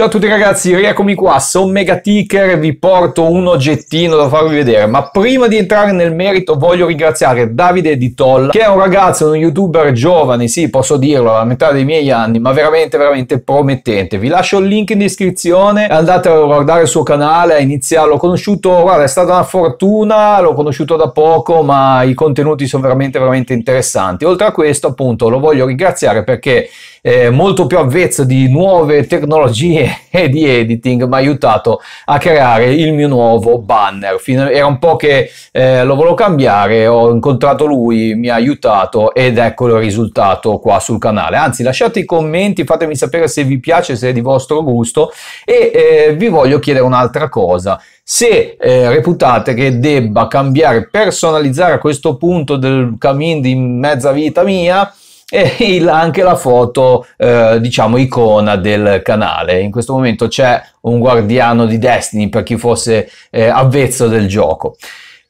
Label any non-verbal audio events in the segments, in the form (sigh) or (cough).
Ciao a tutti ragazzi, rieccomi qua, sono Megaticker, vi porto un oggettino da farvi vedere, ma prima di entrare nel merito voglio ringraziare Davide Di Toll, che è un ragazzo, uno youtuber giovane, sì posso dirlo, alla metà dei miei anni, ma veramente veramente promettente. Vi lascio il link in descrizione, andate a guardare il suo canale, a iniziare, l'ho conosciuto, guarda è stata una fortuna, l'ho conosciuto da poco, ma i contenuti sono veramente veramente interessanti. Oltre a questo appunto lo voglio ringraziare perché eh, molto più avvezzo di nuove tecnologie (laughs) e di editing mi ha aiutato a creare il mio nuovo banner. Fin- era un po' che eh, lo volevo cambiare, ho incontrato lui, mi ha aiutato ed ecco il risultato qua sul canale. Anzi lasciate i commenti, fatemi sapere se vi piace, se è di vostro gusto e eh, vi voglio chiedere un'altra cosa. Se eh, reputate che debba cambiare, personalizzare questo punto del cammin di mezza vita mia, e il, anche la foto, eh, diciamo, icona del canale. In questo momento c'è un guardiano di Destiny per chi fosse eh, avvezzo del gioco.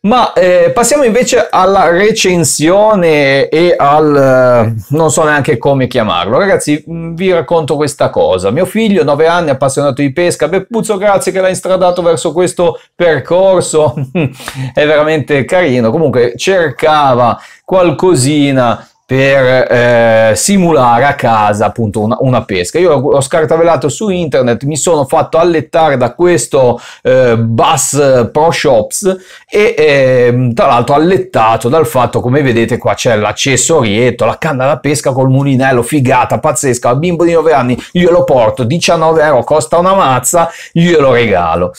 Ma eh, passiamo invece alla recensione e al... Eh, non so neanche come chiamarlo. Ragazzi, mm, vi racconto questa cosa. Mio figlio, 9 anni, appassionato di pesca. Beppuzzo, grazie che l'ha instradato verso questo percorso. (laughs) È veramente carino. Comunque cercava qualcosina per eh, simulare a casa appunto una, una, pesca. Io ho scartavellato su internet, mi sono fatto allettare da questo eh, Bass eh, Pro Shops e eh, tra l'altro allettato dal fatto come vedete qua c'è l'accessorietto, la canna da pesca col mulinello, figata, pazzesca, al bimbo di 9 anni glielo porto, 19 euro, costa una mazza, glielo regalo.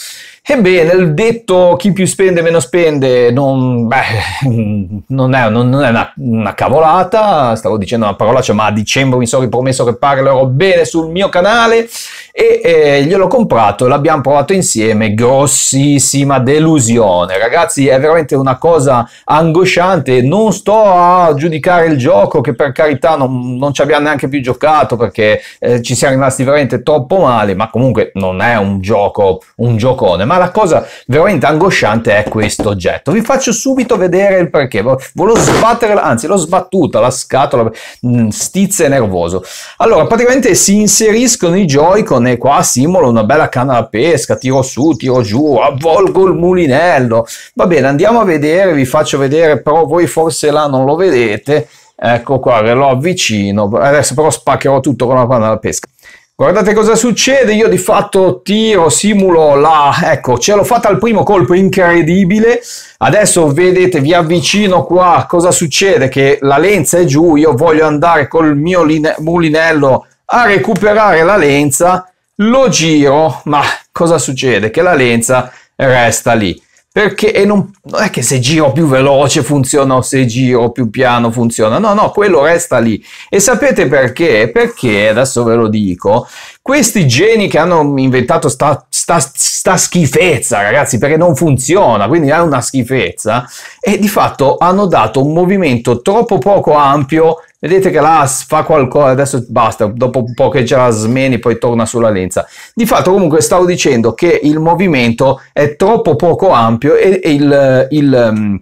Ebbene, il detto chi più spende meno spende non, beh, (laughs) non è, non è una, una, cavolata, stavo dicendo una parolaccia, cioè, ma a dicembre mi sono ripromesso che parlerò bene sul mio canale e eh, gliel'ho comprato, l'abbiamo provato insieme, grossissima delusione. Ragazzi, è veramente una cosa angosciante, non sto a giudicare il gioco che per carità non, non ci abbiamo neanche più giocato perché eh, ci siamo rimasti veramente troppo male, ma comunque non è un gioco, un giocone, ma la cosa veramente angosciante è questo oggetto. Vi faccio subito vedere il perché, volevo sbattere, anzi l'ho sbattuta la scatola, mm, stizza e nervoso. Allora, praticamente si inseriscono i Joy-Con azione, qua simulo una bella canna da pesca, tiro su, tiro giù, avvolgo il mulinello. Va bene, andiamo a vedere, vi faccio vedere, però voi forse là non lo vedete. Ecco qua, ve lo avvicino, adesso però spaccherò tutto con la canna da pesca. Guardate cosa succede, io di fatto tiro, simulo la... ecco, ce l'ho fatta al primo colpo, incredibile. Adesso vedete, vi avvicino qua, cosa succede? Che la lenza è giù, io voglio andare col mio mulinello a recuperare la lenza lo giro, ma cosa succede? Che la lenza resta lì. Perché e non, non è che se giro più veloce funziona o se giro più piano funziona, no, no, quello resta lì. E sapete perché? Perché, adesso ve lo dico, questi geni che hanno inventato questa sta, sta schifezza, ragazzi, perché non funziona, quindi è una schifezza. E di fatto hanno dato un movimento troppo poco ampio Vedete che là fa qualcosa, adesso basta, dopo un po' che ce la smeni poi torna sulla lenza. Di fatto comunque stavo dicendo che il movimento è troppo poco ampio e, il, il, mm,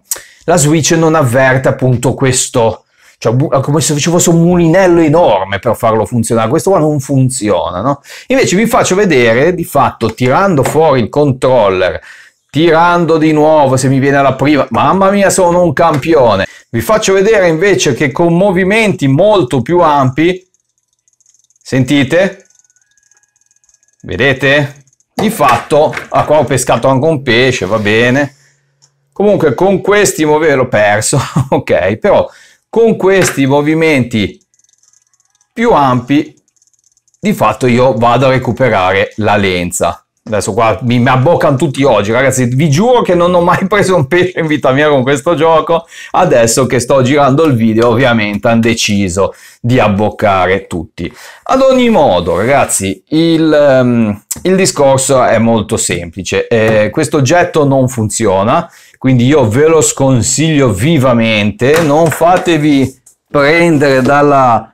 la Switch non avverte appunto questo, cioè, come se ci fosse un mulinello enorme per farlo funzionare. Questo qua non funziona, no? Invece vi faccio vedere, di fatto, tirando fuori il controller, tirando di nuovo, se mi viene alla prima, mamma mia sono un campione. Vi faccio vedere invece che con movimenti molto più ampi, sentite? Vedete? Di fatto, ah qua ho pescato anche un pesce, va bene. Comunque con questi movimenti l'ho perso, (laughs) ok, però con questi movimenti più ampi di fatto io vado a recuperare la lenza adesso qua mi, mi abboccano tutti oggi ragazzi vi giuro che non ho mai (laughs) preso un pesce in vita mia con questo gioco adesso che sto girando il video ovviamente hanno deciso di abboccare tutti ad ogni modo ragazzi il, um, il discorso è molto semplice eh, questo oggetto non funziona quindi io ve lo sconsiglio vivamente, non fatevi prendere dalla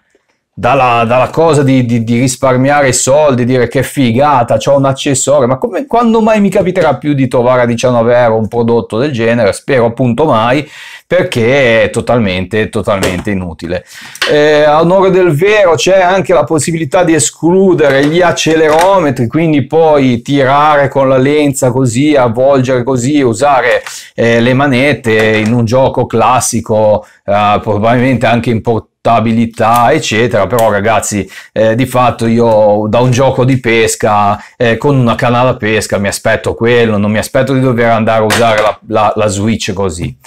dalla, dalla, cosa di, di, di, risparmiare soldi, dire che figata, ho un accessorio, ma come, quando mai mi capiterà più di trovare a 19 euro un prodotto del genere? Spero appunto mai, perché è totalmente, totalmente inutile. Eh, a onore del vero c'è anche la possibilità di escludere gli accelerometri, quindi poi tirare con la lenza così, avvolgere così, usare eh, le manette in un gioco classico, eh, probabilmente anche importante stabilità eccetera però ragazzi eh, di fatto io da un gioco di pesca eh, con una canale da pesca mi aspetto quello non mi aspetto di dover andare a usare la, la, la switch così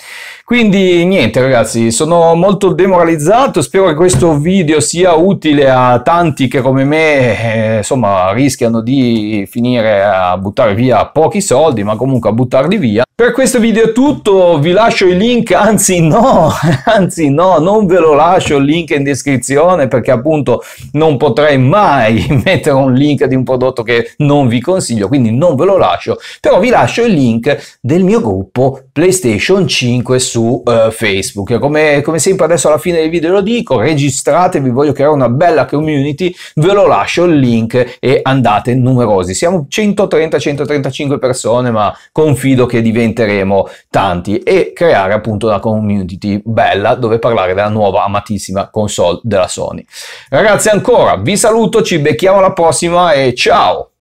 quindi niente ragazzi sono molto demoralizzato spero che questo video sia utile a tanti che come me eh, insomma rischiano di finire a buttare via pochi soldi ma comunque a buttarli via per questo video è tutto, vi lascio il link, anzi no, (laughs) anzi no, non ve lo lascio il link in descrizione perché appunto non potrei mai (laughs) mettere un link di un prodotto che non vi consiglio, quindi non ve lo lascio, però vi lascio il link del mio gruppo PlayStation 5 su uh, Facebook. Come, come sempre adesso alla fine del video lo dico, registratevi, voglio creare una bella community, ve lo lascio il link e andate numerosi. Siamo 130-135 persone ma confido che diventi diventeremo tanti e creare appunto una community bella dove parlare della nuova amatissima console della Sony. Ragazzi ancora vi saluto, ci becchiamo alla prossima e ciao!